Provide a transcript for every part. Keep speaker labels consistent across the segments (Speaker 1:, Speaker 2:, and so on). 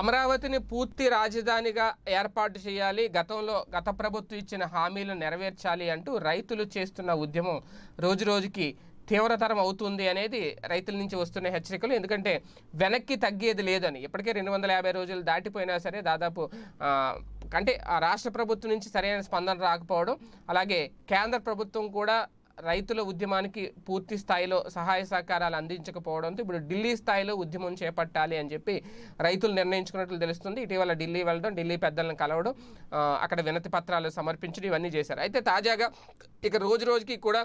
Speaker 1: అమరావతిని పూర్తి రాజధానిగా ఏర్పాటు చేయాలి గతంలో గత ప్రభుత్వం ఇచ్చిన హామీలు నెరవేర్చాలి అంటూ రైతులు చేస్తున్న ఉద్యమం రోజురోజుకి తీవ్రతరం అవుతుంది అనేది రైతుల నుంచి వస్తున్న హెచ్చరికలు ఎందుకంటే వెనక్కి తగ్గేది లేదని ఇప్పటికే రెండు వందల యాభై రోజులు దాటిపోయినా సరే దాదాపు అంటే రాష్ట్ర ప్రభుత్వం నుంచి సరైన స్పందన రాకపోవడం అలాగే కేంద్ర ప్రభుత్వం కూడా రైతుల ఉద్యమానికి పూర్తి స్థాయిలో సహాయ సహకారాలు అందించకపోవడంతో ఇప్పుడు ఢిల్లీ స్థాయిలో ఉద్యమం చేపట్టాలి అని చెప్పి రైతులు నిర్ణయించుకున్నట్లు తెలుస్తుంది ఇటీవల ఢిల్లీ వెళ్ళడం ఢిల్లీ పెద్దలను కలవడం అక్కడ వినతి పత్రాలు సమర్పించడం ఇవన్నీ చేశారు అయితే తాజాగా ఇక రోజు రోజుకి కూడా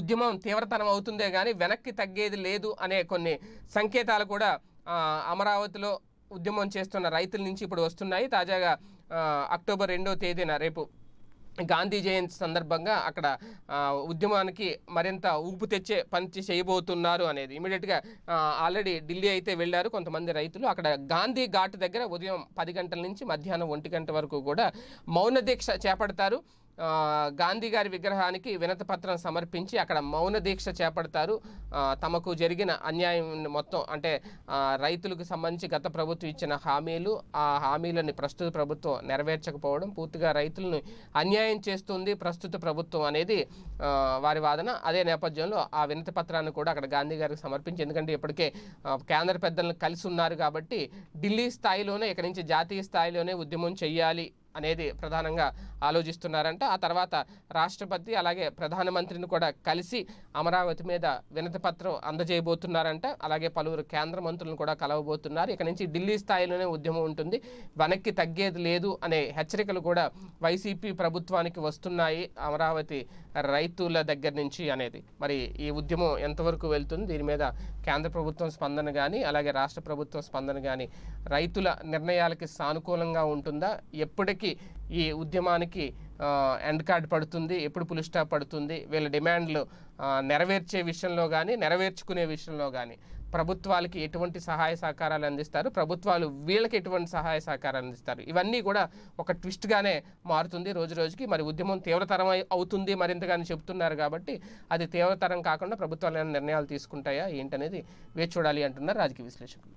Speaker 1: ఉద్యమం తీవ్రతరం అవుతుందే కానీ వెనక్కి తగ్గేది లేదు అనే కొన్ని సంకేతాలు కూడా అమరావతిలో ఉద్యమం చేస్తున్న రైతుల నుంచి ఇప్పుడు వస్తున్నాయి తాజాగా అక్టోబర్ రెండో తేదీన రేపు గాంధీ జయంతి సందర్భంగా అక్కడ ఉద్యమానికి మరింత ఊపు తెచ్చే పని చేయబోతున్నారు అనేది ఇమీడియట్గా ఆల్రెడీ ఢిల్లీ అయితే వెళ్ళారు కొంతమంది రైతులు అక్కడ గాంధీ ఘాట్ దగ్గర ఉదయం పది గంటల నుంచి మధ్యాహ్నం ఒంటి గంట వరకు కూడా మౌన దీక్ష చేపడతారు గాంధీ గారి విగ్రహానికి వినతపత్రం సమర్పించి అక్కడ మౌన దీక్ష చేపడతారు తమకు జరిగిన అన్యాయం మొత్తం అంటే రైతులకు సంబంధించి గత ప్రభుత్వం ఇచ్చిన హామీలు ఆ హామీలని ప్రస్తుత ప్రభుత్వం నెరవేర్చకపోవడం పూర్తిగా రైతులను అన్యాయం చేస్తుంది ప్రస్తుత ప్రభుత్వం అనేది వారి వాదన అదే నేపథ్యంలో ఆ వినతి పత్రాన్ని కూడా అక్కడ గాంధీ గారికి సమర్పించి ఎందుకంటే ఇప్పటికే కేంద్ర పెద్దలను కలిసి ఉన్నారు కాబట్టి ఢిల్లీ స్థాయిలోనే ఇక నుంచి జాతీయ స్థాయిలోనే ఉద్యమం చేయాలి అనేది ప్రధానంగా ఆలోచిస్తున్నారంట ఆ తర్వాత రాష్ట్రపతి అలాగే ప్రధానమంత్రిని కూడా కలిసి అమరావతి మీద పత్రం అందజేయబోతున్నారంట అలాగే పలువురు కేంద్ర మంత్రులను కూడా కలవబోతున్నారు ఇక నుంచి ఢిల్లీ స్థాయిలోనే ఉద్యమం ఉంటుంది వెనక్కి తగ్గేది లేదు అనే హెచ్చరికలు కూడా వైసీపీ ప్రభుత్వానికి వస్తున్నాయి అమరావతి రైతుల దగ్గర నుంచి అనేది మరి ఈ ఉద్యమం ఎంతవరకు వెళ్తుంది దీని మీద కేంద్ర ప్రభుత్వం స్పందన కానీ అలాగే రాష్ట్ర ప్రభుత్వం స్పందన కానీ రైతుల నిర్ణయాలకి సానుకూలంగా ఉంటుందా ఎప్పటికీ మొత్తానికి ఈ ఉద్యమానికి ఎండ్ కార్డ్ పడుతుంది ఎప్పుడు పులి స్టాప్ పడుతుంది వీళ్ళ డిమాండ్లు నెరవేర్చే విషయంలో కానీ నెరవేర్చుకునే విషయంలో కానీ ప్రభుత్వాలకి ఎటువంటి సహాయ సహకారాలు అందిస్తారు ప్రభుత్వాలు వీళ్ళకి ఎటువంటి సహాయ సహకారాలు అందిస్తారు ఇవన్నీ కూడా ఒక ట్విస్ట్గానే మారుతుంది రోజు రోజుకి మరి ఉద్యమం తీవ్రతరం అవుతుంది మరింతగానే చెప్తున్నారు కాబట్టి అది తీవ్రతరం కాకుండా ప్రభుత్వాలు నిర్ణయాలు తీసుకుంటాయా ఏంటనేది వేచి చూడాలి అంటున్నారు రాజకీయ విశ్లేషకులు